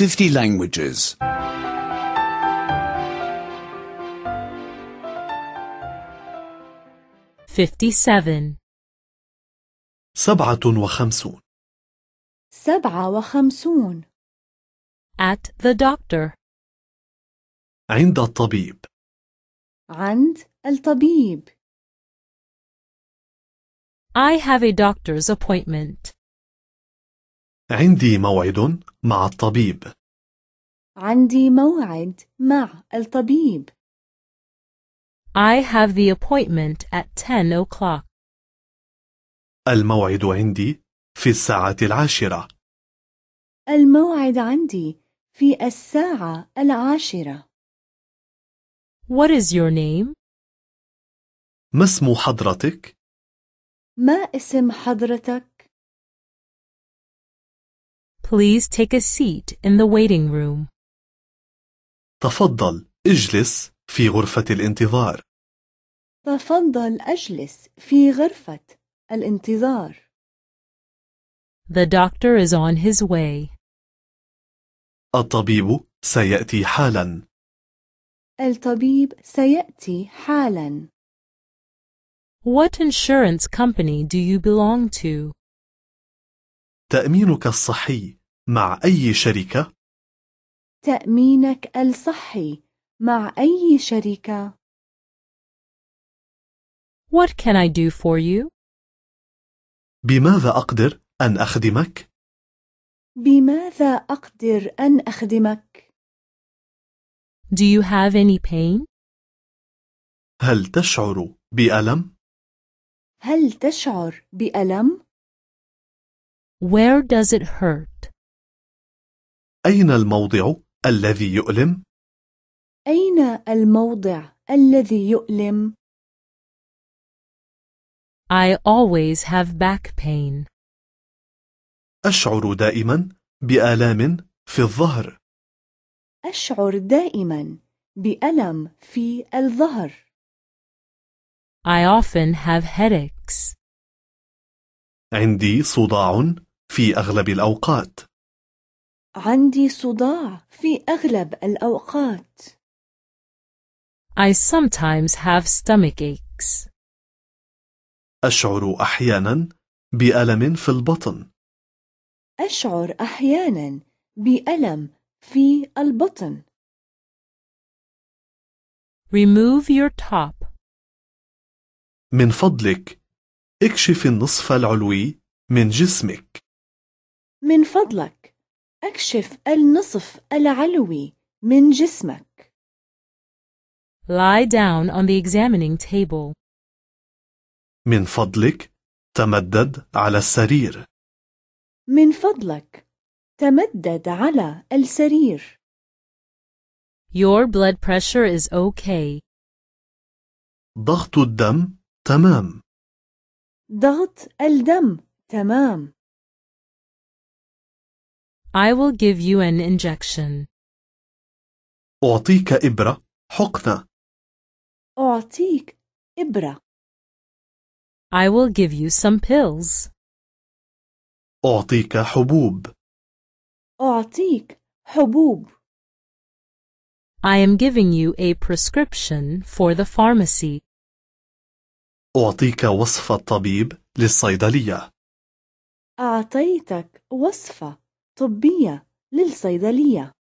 50 languages. 57 سبعة وخمسون سبعة وخمسون At the doctor عند الطبيب عند الطبيب I have a doctor's appointment عندي موعد مع الطبيب عندي موعد مع الطبيب I have the appointment at 10 o'clock. الموعد عندي في الساعة العاشرة. الموعد عندي في الساعة العاشرة. What is your name? ما اسم حضرتك؟ ما اسم حضرتك؟ Please take a seat in the waiting room. تفضل اجلس في غرفة الانتظار. تفضل اجلس في غرفة الانتظار. The doctor is on his way. الطبيب سيأتي حالا. الطبيب سيأتي حالا. What insurance company do you belong to? تأمينك الصحي مع أي شركة؟ تأمينك الصحي مع أي شركة؟ What can I do for you? بماذا أقدر أن أخدمك؟ بماذا أقدر أن أخدمك؟ Do you have any pain? هل تشعر بألم؟ هل تشعر بألم؟ Where does it hurt? أين الموضع الذي يؤلم؟ أين الموضع الذي يؤلم؟ I always have back pain. أشعر دائما بآلام في الظهر. أشعر دائما بألم في الظهر. I often have headaches. عندي صداع في أغلب الأوقات. عندي صداع في أغلب الأوقات. I sometimes have stomach aches. أشعر أحيانا بألم في البطن. أشعر أحيانا بألم في البطن. Remove your top. من فضلك اكشف النصف العلوي من جسمك. من فضلك أكشف النصف العلوي من جسمك. Lie down on the examining table. من فضلك تمدد على السرير. من فضلك تمدد على السرير. Your blood pressure is okay. ضغط الدم تمام. ضغط الدم تمام. I will give you an injection. أعطيك إبرة حقنة. أعطيك إبرة. I will give you some pills. أعطيك حبوب. أعطيك حبوب. I am giving you a prescription for the pharmacy. أعطيك وصفة طبيب للصيدلية. أعطيتك وصفة طبية للصيدلية